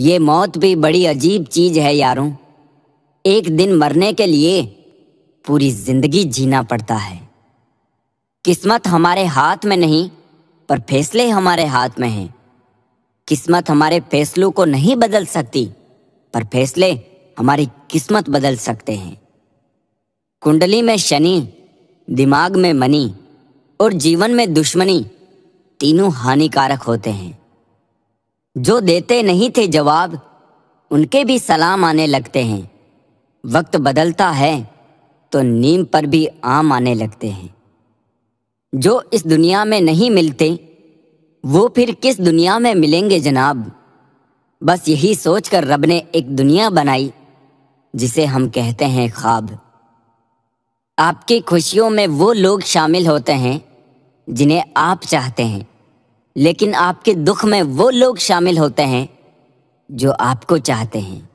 ये मौत भी बड़ी अजीब चीज है यारों एक दिन मरने के लिए पूरी जिंदगी जीना पड़ता है किस्मत हमारे हाथ में नहीं पर फैसले हमारे हाथ में हैं किस्मत हमारे फैसलों को नहीं बदल सकती पर फैसले हमारी किस्मत बदल सकते हैं कुंडली में शनि दिमाग में मनी और जीवन में दुश्मनी तीनों हानिकारक होते हैं जो देते नहीं थे जवाब उनके भी सलाम आने लगते हैं वक्त बदलता है तो नीम पर भी आम आने लगते हैं जो इस दुनिया में नहीं मिलते वो फिर किस दुनिया में मिलेंगे जनाब बस यही सोचकर रब ने एक दुनिया बनाई जिसे हम कहते हैं ख्वाब आपकी खुशियों में वो लोग शामिल होते हैं जिन्हें आप चाहते हैं लेकिन आपके दुख में वो लोग शामिल होते हैं जो आपको चाहते हैं